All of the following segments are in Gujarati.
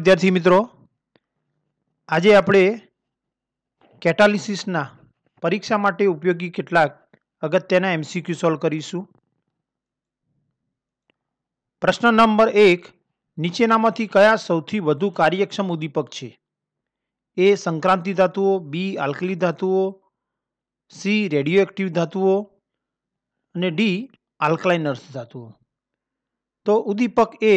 વિદ્યાર્થી મિત્રો આજે આપણે કેટાલિસિસના પરીક્ષા માટે ઉપયોગી કેટલાક અગત્યના એમસીક્યુ સોલ્વ કરીશું પ્રશ્ન નંબર એક નીચેનામાંથી કયા સૌથી વધુ કાર્યક્ષમ ઉદ્દીપક છે એ સંક્રાંતિ ધાતુઓ બી આલ્કલી ધાતુઓ સી રેડિયોએક્ટિવ ધાતુઓ અને ડી આલ્કલાઇનર્સ ધાતુઓ તો ઉદ્દીપક એ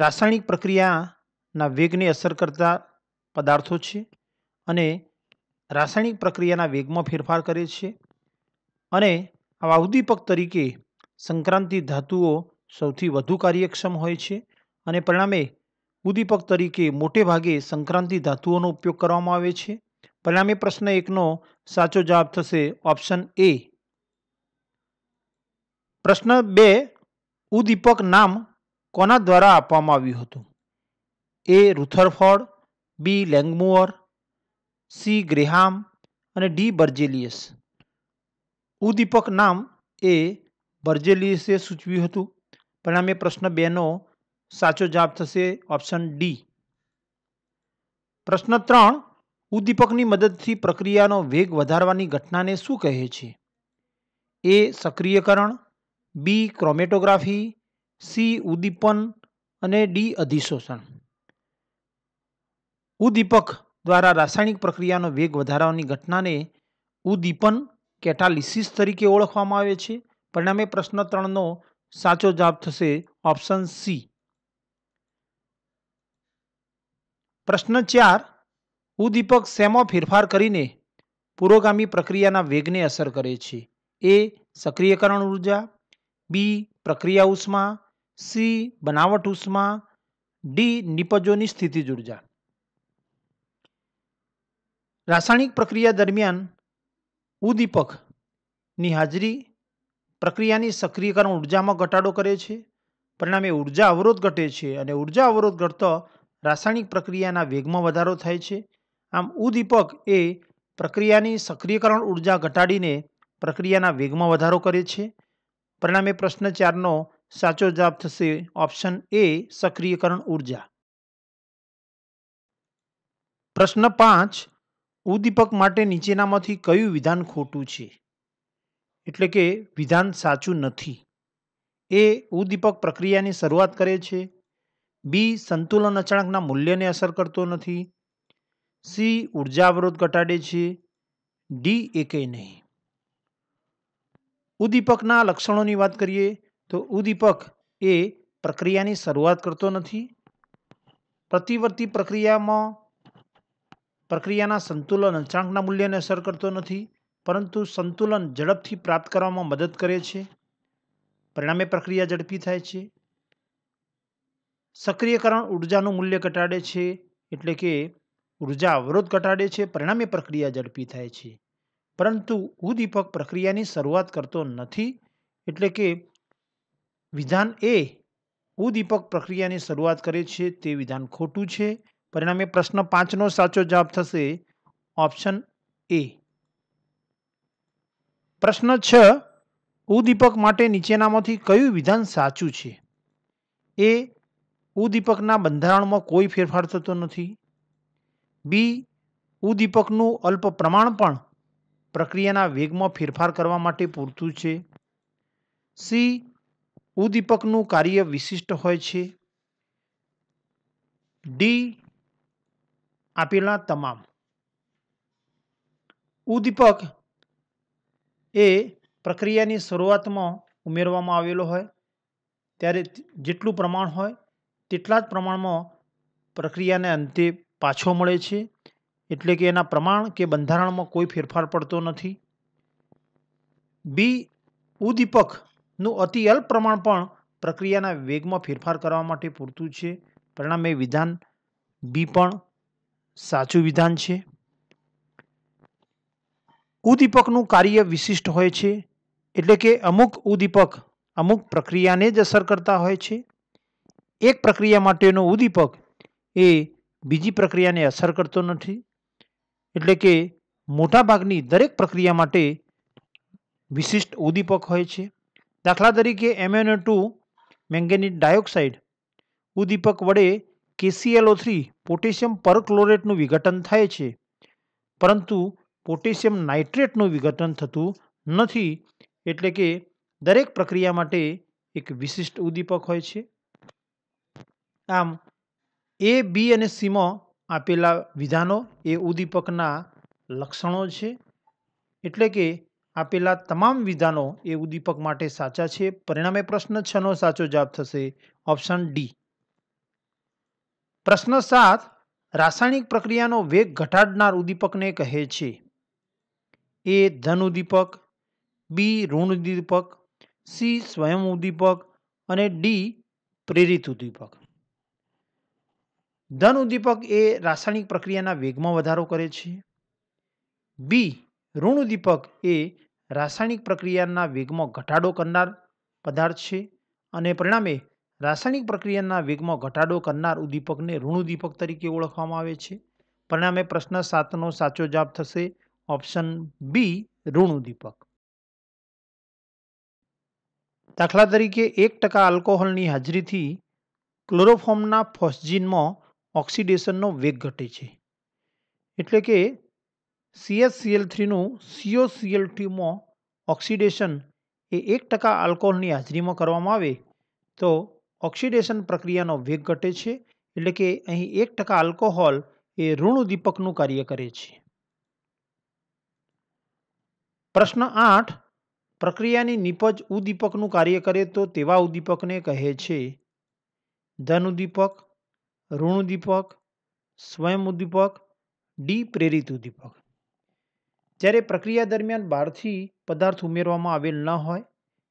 રાસાયણિક પ્રક્રિયાના વેગને અસર કરતા પદાર્થો છે અને રાસાયણિક પ્રક્રિયાના વેગમાં ફેરફાર કરે છે અને આવા ઉદ્દીપક તરીકે સંક્રાંતિ ધાતુઓ સૌથી વધુ કાર્યક્ષમ હોય છે અને પરિણામે ઉદ્દીપક તરીકે મોટે ભાગે સંક્રાંતિ ધાતુઓનો ઉપયોગ કરવામાં આવે છે પરિણામે પ્રશ્ન એકનો સાચો જવાબ થશે ઓપ્શન એ પ્રશ્ન બે ઉદ્દીપક નામ કોના દ્વારા આપવામાં આવ્યું હતું A Rutherford B Langmuir C Graham અને ડી બર્જેલિયસ ઉદ્દીપક નામ એ બર્જેલિયસે સૂચવ્યું હતું પરિણામે પ્રશ્ન બેનો સાચો જવાબ થશે ઓપ્શન ડી પ્રશ્ન ત્રણ ઉદ્દીપકની મદદથી પ્રક્રિયાનો વેગ વધારવાની ઘટનાને શું કહે છે એ સક્રિયકરણ બી ક્રોમેટોગ્રાફી સી ઉદ્દીપન અને ડી અધિશોષણ ઉદ્દીપક દ્વારા રાસાયણિક પ્રક્રિયાનો વેગ વધારવાની ઘટનાને ઉદ્દીપન કેટાલિસિસ તરીકે ઓળખવામાં આવે છે પરિણામે પ્રશ્ન ત્રણનો સાચો જવાબ થશે ઓપ્શન સી પ્રશ્ન ચાર ઉદ્દીપક શેમાં ફેરફાર કરીને પુરોગામી પ્રક્રિયાના વેગને અસર કરે છે એ સક્રિયકરણ ઉર્જા બી પ્રક્રિયા ઉષ્મા સી બનાવટ ઉષ્મા ડી નિપજોની સ્થિતિજ ઉર્જા રાસાયણિક પ્રક્રિયા દરમિયાન ઉદ્દીપકની હાજરી પ્રક્રિયાની સક્રિયકરણ ઉર્જામાં ઘટાડો કરે છે પરિણામે ઉર્જા અવરોધ ઘટે છે અને ઉર્જા અવરોધ ઘટતો રાસાયણિક પ્રક્રિયાના વેગમાં વધારો થાય છે આમ ઉદ્દીપક એ પ્રક્રિયાની સક્રિયકરણ ઉર્જા ઘટાડીને પ્રક્રિયાના વેગમાં વધારો કરે છે પરિણામે પ્રશ્ન ચારનો સાચો જવાબ થશે ઓપ્શન એ સક્રિયકરણ ઉર્જા પ્રશ્ન પાંચ ઉદ્દીપક માટે નીચેનામાંથી કયું વિધાન ખોટું છે એટલે કે વિધાન સાચું નથી એ ઉદ્દીપક પ્રક્રિયાની શરૂઆત કરે છે બી સંતુલન અચાણકના મૂલ્યને અસર કરતો નથી સી ઉર્જા અવરોધ ઘટાડે છે ડી એકે નહીં ઉદ્દીપકના લક્ષણોની વાત કરીએ તો ઉદ્દીપક એ પ્રક્રિયાની શરૂઆત કરતો નથી પ્રતિવર્તી પ્રક્રિયામાં પ્રક્રિયાના સંતુલન અંચાંકના મૂલ્યને અસર કરતો નથી પરંતુ સંતુલન ઝડપથી પ્રાપ્ત કરવામાં મદદ કરે છે પરિણામે પ્રક્રિયા ઝડપી થાય છે સક્રિયકરણ ઉર્જાનું મૂલ્ય ઘટાડે છે એટલે કે ઉર્જા અવરોધ ઘટાડે છે પરિણામે પ્રક્રિયા ઝડપી થાય છે પરંતુ ઉદ્દીપક પ્રક્રિયાની શરૂઆત કરતો નથી એટલે કે વિધાન એ ઉદીપક પ્રક્રિયાની શરૂઆત કરે છે તે વિધાન ખોટું છે પરિણામે પ્રશ્ન પાંચનો સાચો જવાબ થશે ઓપ્શન એ પ્રશ્ન છ ઉદ્દીપક માટે નીચેનામાંથી કયું વિધાન સાચું છે એ ઉદીપકના બંધારણમાં કોઈ ફેરફાર થતો નથી બી ઉદ્દીપકનું અલ્પ પ્રમાણ પણ પ્રક્રિયાના વેગમાં ફેરફાર કરવા માટે પૂરતું છે સી ઉદ્દીપકનું કાર્ય વિશિષ્ટ હોય છે ડી આપેલા તમામ ઉદ્દીપક એ પ્રક્રિયાની શરૂઆતમાં ઉમેરવામાં આવેલો હોય ત્યારે જેટલું પ્રમાણ હોય તેટલા જ પ્રમાણમાં પ્રક્રિયાને અંતે પાછો મળે છે એટલે કે એના પ્રમાણ કે બંધારણમાં કોઈ ફેરફાર પડતો નથી બી ઉદ્દીપક નું અતિ અલ્પ પ્રમાણ પણ પ્રક્રિયાના વેગમાં ફેરફાર કરવા માટે પૂરતું છે પરિણામે વિધાન બી પણ સાચું વિધાન છે ઉદ્દીપકનું કાર્ય વિશિષ્ટ હોય છે એટલે કે અમુક ઉદ્દીપક અમુક પ્રક્રિયાને જ અસર કરતા હોય છે એક પ્રક્રિયા માટેનો ઉદ્દીપક એ બીજી પ્રક્રિયાને અસર કરતો નથી એટલે કે મોટાભાગની દરેક પ્રક્રિયા માટે વિશિષ્ટ ઉદ્દીપક હોય છે દાખલા તરીકે એમએનઓ ટુ મેંગેનીઝ ડાયોક્સાઇડ ઉદ્દીપક વડે કેસીએલઓ થ્રી પોટેશિયમ પરક્લોરેટનું વિઘટન થાય છે પરંતુ પોટેશિયમ નાઇટ્રેટનું વિઘટન થતું નથી એટલે કે દરેક પ્રક્રિયા માટે એક વિશિષ્ટ ઉદ્દીપક હોય છે આમ એ બી અને સીમાં આપેલા વિધાનો એ ઉદ્દીપકના લક્ષણો છે એટલે કે આપેલા તમામ વિધાનો એ ઉદ્દીપક માટે સાચા છે પરિણામે પ્રશ્ન છનો સાચો જવાબ થશે ઓપ્શન ડી પ્રશ્ન સાત રાસાયણિક પ્રક્રિયાનો વેગ ઘટાડનાર ઉદ્દીપકને કહે છે એ ધન ઉદ્દીપક બી ઋણ ઉદ્દીપક સી સ્વયં ઉદ્દીપક અને ડી પ્રેરિત ઉદ્દીપક ધન ઉદ્દીપક એ રાસાયણિક પ્રક્રિયાના વેગમાં વધારો કરે છે બી ઋણુદીપક એ રાસાયણિક પ્રક્રિયાના વેગમાં ઘટાડો કરનાર પદાર્થ છે અને પરિણામે રાસાયણિક પ્રક્રિયાના વેગમાં ઘટાડો કરનાર ઉદ્દીપકને ઋણુદ્દીપક તરીકે ઓળખવામાં આવે છે પરિણામે પ્રશ્ન સાતનો સાચો જવાબ થશે ઓપ્શન બી ઋણુદ્દીપક દાખલા તરીકે એક ટકા આલ્કોહોલની હાજરીથી ક્લોરોફોર્મના ફોસ્જીનમાં ઓક્સિડેશનનો વેગ ઘટે છે એટલે કે સીએસસીએલ થ્રીનું સીઓસીએલ ટીમાં ઓક્સિડેશન એ એક ટકા આલ્કોહોલની હાજરીમાં કરવામાં આવે તો ઓક્સિડેશન પ્રક્રિયાનો વેગ ઘટે છે એટલે કે અહીં એક ટકા આલ્કોહોલ એ ઋણ ઉદ્દીપકનું કાર્ય કરે છે પ્રશ્ન આઠ પ્રક્રિયાની નિપજ ઉદ્દીપકનું કાર્ય કરે તો તેવા ઉદ્દીપકને કહે છે ધન ઉદ્દીપક ઋણ ઉદ્દીપક સ્વયં ઉદ્દીપક ડી પ્રેરિત ઉદ્દીપક જ્યારે પ્રક્રિયા દરમિયાન બહારથી પદાર્થ ઉમેરવામાં આવેલ ન હોય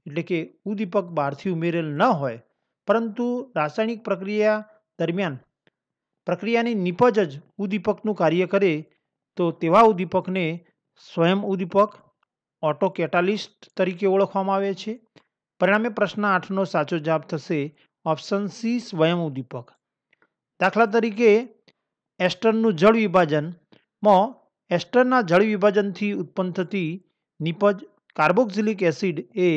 એટલે કે ઉદ્દીપક બહારથી ઉમેરેલ ન હોય પરંતુ રાસાયણિક પ્રક્રિયા દરમિયાન પ્રક્રિયાની નિપજ જ ઉદ્દીપકનું કાર્ય કરે તો તેવા ઉદ્દીપકને સ્વયં ઉદ્દીપક ઓટો કેટાલિસ્ટ તરીકે ઓળખવામાં આવે છે પરિણામે પ્રશ્ન આઠનો સાચો જવાબ થશે ઓપ્શન સી સ્વયં ઉદ્દીપક દાખલા તરીકે એસ્ટરનું જળ વિભાજનમાં એસ્ટરના જળ વિભાજનથી ઉત્પન્ન થતી નિપજ કાર્બોક્ઝિલિક એસિડ એ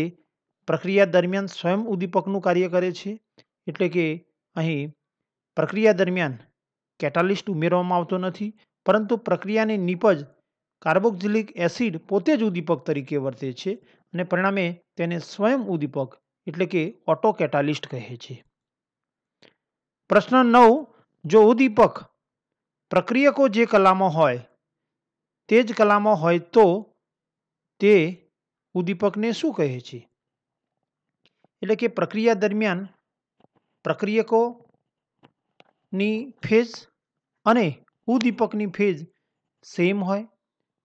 પ્રક્રિયા દરમિયાન સ્વયં ઉદ્દીપકનું કાર્ય કરે છે એટલે કે અહીં પ્રક્રિયા દરમિયાન કેટાલિસ્ટ ઉમેરવામાં આવતો નથી પરંતુ પ્રક્રિયાની નિપજ કાર્બોક્ઝિલિક એસિડ પોતે જ ઉદ્દીપક તરીકે વર્તે છે અને પરિણામે તેને સ્વયં ઉદ્દીપક એટલે કે ઓટો કેટાલિસ્ટ કહે છે પ્રશ્ન નવ જો ઉદ્દીપક પ્રક્રિયકો જે કલામાં હોય તે જ કલામાં હોય તો તે ઉદ્દીપકને શું કહે છે એટલે કે પ્રક્રિયા દરમિયાન પ્રક્રિયકોની ફેઝ અને ઉદ્દીપકની ફેઝ સેમ હોય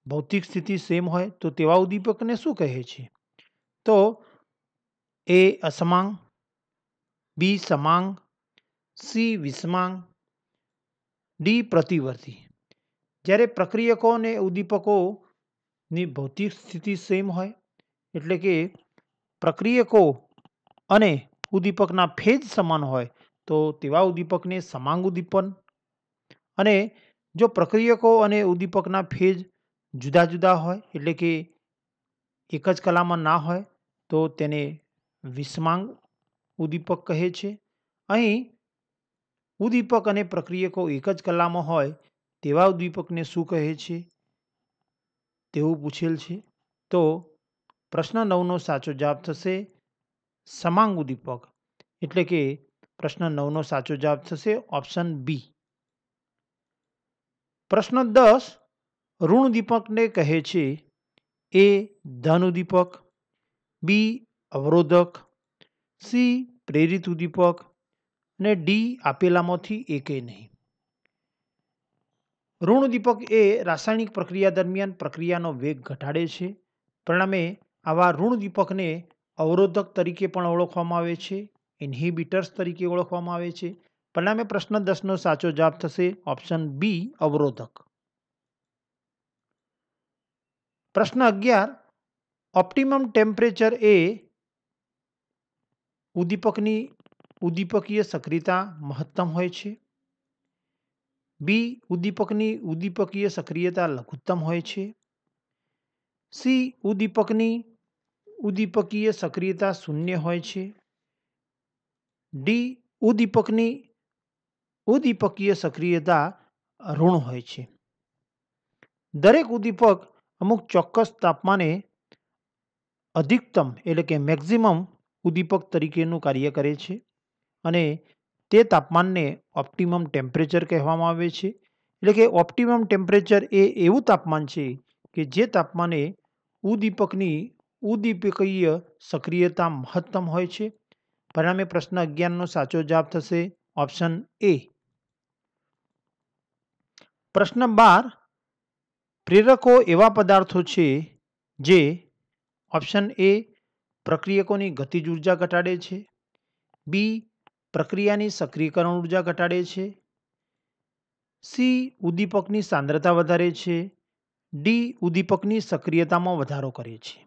ભૌતિક સ્થિતિ સેમ હોય તો તેવા ઉદ્દીપકને શું કહે છે તો એ અસમાંગ બી સમાંગ સી વિષમાંગ ડી પ્રતિવર્તી જ્યારે પ્રક્રિયકો અને ઉદ્દીપકોની ભૌતિક સ્થિતિ સેમ હોય એટલે કે પ્રક્રિયકો અને ઉદ્દીપકના ફેજ સમાન હોય તો તેવા ઉદ્દીપકને સમાંગ ઉદ્દીપન અને જો પ્રક્રિયકો અને ઉદ્દીપકના ફેજ જુદા જુદા હોય એટલે કે એક જ કલામાં ના હોય તો તેને વિષમાંગ ઉદ્દીપક કહે છે અહીં ઉદ્દીપક અને પ્રક્રિયકો એક જ કલામાં હોય તેવા ઉદ્દીપકને શું કહે છે તેવું પૂછેલ છે તો પ્રશ્ન નવનો સાચો જવાબ થશે સમાંગ ઉદ્દીપક એટલે કે પ્રશ્ન નવનો સાચો જવાબ થશે ઓપ્શન બી પ્રશ્ન દસ ઋણ ઉદ્દીપકને કહે છે એ ધન ઉદ્દીપક બી અવરોધક સી પ્રેરિત ઉદ્દીપક અને ડી આપેલામાંથી એકે નહીં ઋણુદીપક એ રાસાયણિક પ્રક્રિયા દરમિયાન પ્રક્રિયાનો વેગ ઘટાડે છે પરિણામે આવા ઋણુદીપકને અવરોધક તરીકે પણ ઓળખવામાં આવે છે ઇન્હિબિટર્સ તરીકે ઓળખવામાં આવે છે પરિણામે પ્રશ્ન દસનો સાચો જવાબ થશે ઓપ્શન બી અવરોધક પ્રશ્ન અગિયાર ઓપ્ટિમમ ટેમ્પરેચર એ ઉદ્દીપકની ઉદ્દીપકીય સક્રિયતા મહત્તમ હોય છે બી ઉદ્દીપકની ઉદ્દીપકીય સક્રિયતા લઘુત્તમ હોય છે સી ઉદ્દીપકની ઉદ્દીપકીય સક્રિયતા શૂન્ય હોય છે ડી ઉદ્દીપકની ઉદ્દીપકીય સક્રિયતા ઋણ હોય છે દરેક ઉદ્દીપક અમુક ચોક્કસ તાપમાને અધિકતમ એટલે કે મેક્ઝિમમ ઉદ્દીપક તરીકેનું કાર્ય કરે છે અને તે તાપમાનને ઓપ્ટિમમ ટેમ્પરેચર કહેવામાં આવે છે એટલે કે ઓપ્ટિમમ ટેમ્પરેચર એ એવું તાપમાન છે કે જે તાપમાને ઉદ્દીપકની ઉદ્દીપકીય સક્રિયતા મહત્તમ હોય છે પરિણામે પ્રશ્ન અગિયારનો સાચો જવાબ થશે ઓપ્શન એ પ્રશ્ન બાર પ્રેરકો એવા પદાર્થો છે જે ઓપ્શન એ પ્રક્રિયકોની ગતિજ ઉર્જા ઘટાડે છે બી પ્રક્રિયાની સક્રિયકરણ ઉર્જા ઘટાડે છે સી ઉદ્દીપકની સાંદ્રતા વધારે છે ડી ઉદ્દીપકની સક્રિયતામાં વધારો કરે છે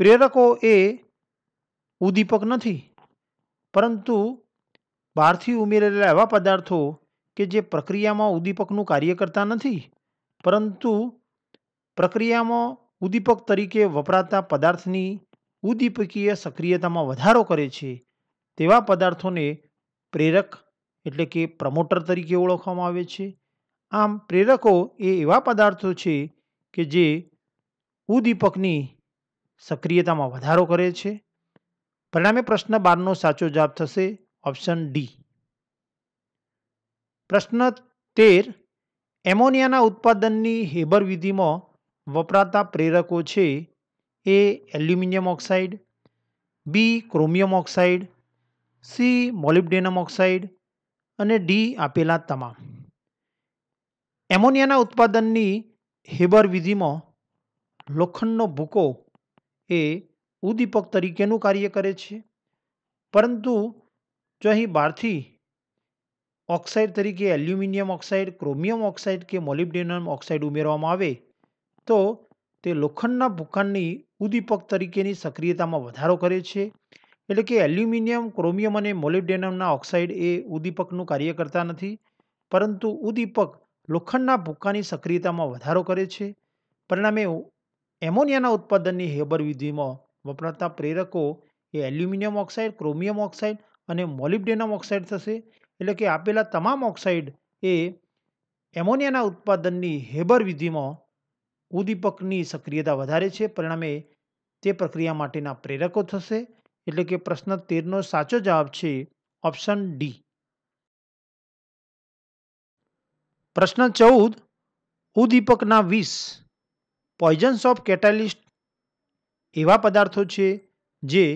પ્રેરકો એ ઉદ્દીપક નથી પરંતુ બહારથી ઉમેરેલા એવા પદાર્થો કે જે પ્રક્રિયામાં ઉદ્દીપકનું કાર્ય કરતા નથી પરંતુ પ્રક્રિયામાં ઉદ્દીપક તરીકે વપરાતા પદાર્થની ઉદ્દીપકીય સક્રિયતામાં વધારો કરે છે તેવા પદાર્થોને પ્રેરક એટલે કે પ્રમોટર તરીકે ઓળખવામાં આવે છે આમ પ્રેરકો એ એવા પદાર્થો છે કે જે ઉદ્દીપકની સક્રિયતામાં વધારો કરે છે પરિણામે પ્રશ્ન બારનો સાચો જવાબ થશે ઓપ્શન ડી પ્રશ્ન તેર એમોનિયાના ઉત્પાદનની હેબર વિધિમાં વપરાતા પ્રેરકો છે A aluminium oxide B chromium oxide C molybdenum oxide અને ડી આપેલા તમામ એમોનિયાના ઉત્પાદનની હેબર વિધિમાં લોખંડનો ભૂકો એ ઉદ્દીપક તરીકેનું કાર્ય કરે છે પરંતુ જો અહીં બહારથી ઓક્સાઇડ તરીકે એલ્યુમિનિયમ ઓક્સાઇડ ક્રોમિયમ ઓક્સાઇડ કે મોલિબ્ડેનમ ઓક્સાઇડ ઉમેરવામાં આવે તો તે લોખંડના ભૂકાનની ઉદ્દીપક તરીકેની સક્રિયતામાં વધારો કરે છે એટલે કે એલ્યુમિનિયમ ક્રોમિયમ અને મોલિબ્ડેનમના ઓક્સાઇડ એ ઉદ્દીપકનું કાર્ય કરતા નથી પરંતુ ઉદ્દીપક લોખંડના ભૂક્કાની સક્રિયતામાં વધારો કરે છે પરિણામે એમોનિયાના ઉત્પાદનની હેબરવિધિમાં વપરાતા પ્રેરકો એ એલ્યુમિનિયમ ઓક્સાઇડ ક્રોમિયમ ઓક્સાઇડ અને મોલિબ્ડેનમ ઓક્સાઇડ થશે એટલે કે આપેલા તમામ ઓક્સાઇડ એ એમોનિયાના ઉત્પાદનની હેબર વિધિમાં ઉદ્દીપકની સક્રિયતા વધારે છે પરિણામે તે પ્રક્રિયા માટેના પ્રેરકો થશે એટલે કે પ્રશ્ન તેરનો સાચો જવાબ છે ઓપ્શન ડી પ્રશ્ન ચૌદ ઉદ્દીપકના વીસ પોઈઝન્સ ઓફ કેટાલિસ્ટ એવા પદાર્થો છે જે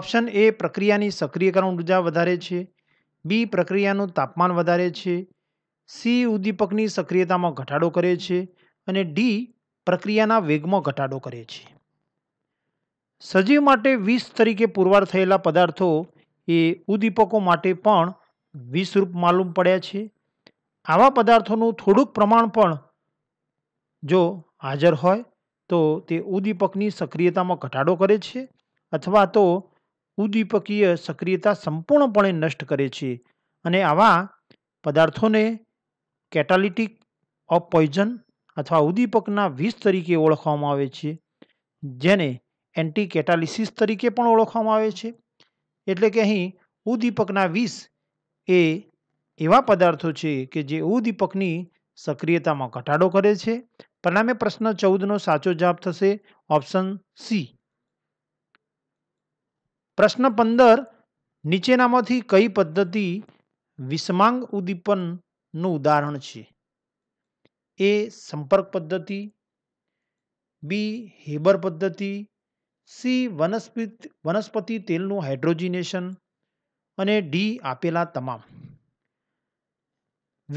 ઓપ્શન એ પ્રક્રિયાની સક્રિયકરણ ઉર્જા વધારે છે બી પ્રક્રિયાનું તાપમાન વધારે છે સી ઉદ્દીપકની સક્રિયતામાં ઘટાડો કરે છે અને ડી પ્રક્રિયાના વેગમાં ઘટાડો કરે છે સજીવ માટે વિષ તરીકે પુરવાર થયેલા પદાર્થો એ ઉદ્દીપકો માટે પણ વિષરૂપ માલુમ પડ્યા છે આવા પદાર્થોનું થોડુંક પ્રમાણ પણ જો હાજર હોય તો તે ઉદ્દીપકની સક્રિયતામાં ઘટાડો કરે છે અથવા તો ઉદ્દીપકીય સક્રિયતા સંપૂર્ણપણે નષ્ટ કરે છે અને આવા પદાર્થોને કેટાલિટિક ઓફ પોઈઝન અથવા ઉદ્દીપકના વિષ તરીકે ઓળખવામાં આવે છે જેને એન્ટી કેટાલિસિસ તરીકે પણ ઓળખવામાં આવે છે એટલે કે અહીં ઉદ્દીપકના વિષ એ એવા પદાર્થો છે કે જે ઉદ્દીપકની સક્રિયતામાં ઘટાડો કરે છે પરિણામે પ્રશ્ન ચૌદનો સાચો જવાબ થશે ઓપ્શન સી પ્રશ્ન પંદર નીચેનામાંથી કઈ પદ્ધતિ વિષમાંગ ઉદ્દીપનનું ઉદાહરણ છે એ સંપર્ક પદ્ધતિ બી હેબર પદ્ધતિ સી વનસ્પતિ વનસ્પતિ તેલનું હાઇડ્રોજિનેશન અને ડી આપેલા તમામ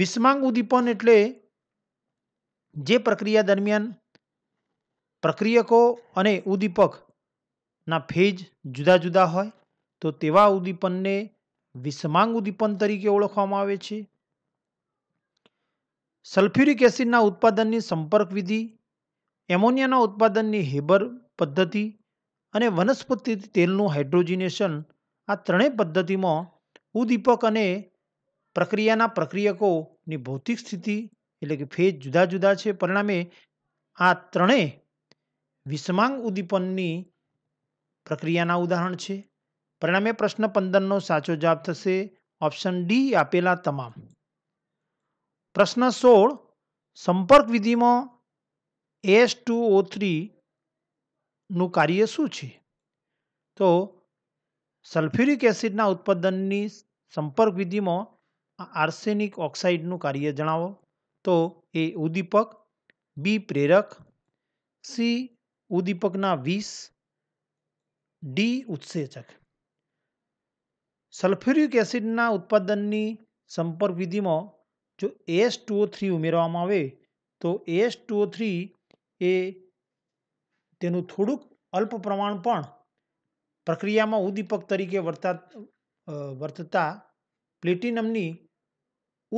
વિસ્માંગ ઉદ્દીપન એટલે જે પ્રક્રિયા દરમિયાન પ્રક્રિયકો અને ઉદ્દીપકના ફેજ જુદા જુદા હોય તો તેવા ઉદ્દીપનને વિષમાંગ ઉદ્દીપન તરીકે ઓળખવામાં આવે છે સલ્ફ્યુરિક એસિડના ઉત્પાદનની સંપર્ક વિધિ એમોનિયાના ઉત્પાદનની હેબર પદ્ધતિ અને વનસ્પતિ તેલનું હાઇડ્રોજિનેશન આ ત્રણેય પદ્ધતિમાં ઉદ્દીપક અને પ્રક્રિયાના પ્રક્રિયકોની ભૌતિક સ્થિતિ એટલે કે ફેજ જુદા જુદા છે પરિણામે આ ત્રણેય વિષમાંગ ઉદ્દીપનની પ્રક્રિયાના ઉદાહરણ છે પરિણામે પ્રશ્ન પંદરનો સાચો જવાબ થશે ઓપ્શન ડી આપેલા તમામ પ્રશ્ન સોળ સંપર્ક વિધિમાં એસ ટુ ઓ થ્રી નું કાર્ય શું છે તો સલ્ફ્યુરિક એસિડના ઉત્પાદનની સંપર્ક વિધિમાં આર્સેનિક ઓક્સાઇડનું કાર્ય જણાવો તો એ ઉદ્દીપક બી પ્રેરક સી ઉદ્દીપકના વીસ ડી ઉત્સેચક સલ્ફ્યુરિક એસિડના ઉત્પાદનની સંપર્ક વિધિમાં જો એસ ટુઓ થ્રી ઉમેરવામાં આવે તો એસ ટુઓ થ્રી એ તેનું થોડુંક અલ્પ પ્રમાણ પણ પ્રક્રિયામાં ઉદ્દીપક તરીકે વર્તા વર્તતા પ્લેટિનમની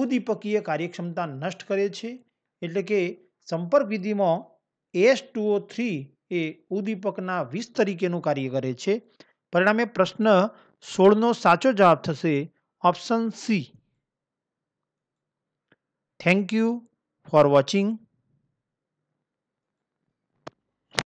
ઉદ્દીપકીય કાર્યક્ષમતા નષ્ટ કરે છે એટલે કે સંપર્ક વિધિમાં એસ ટુઓ થ્રી એ ઉદ્દીપકના વીસ તરીકેનું કાર્ય કરે છે પરિણામે પ્રશ્ન સોળનો સાચો જવાબ થશે option C thank you for watching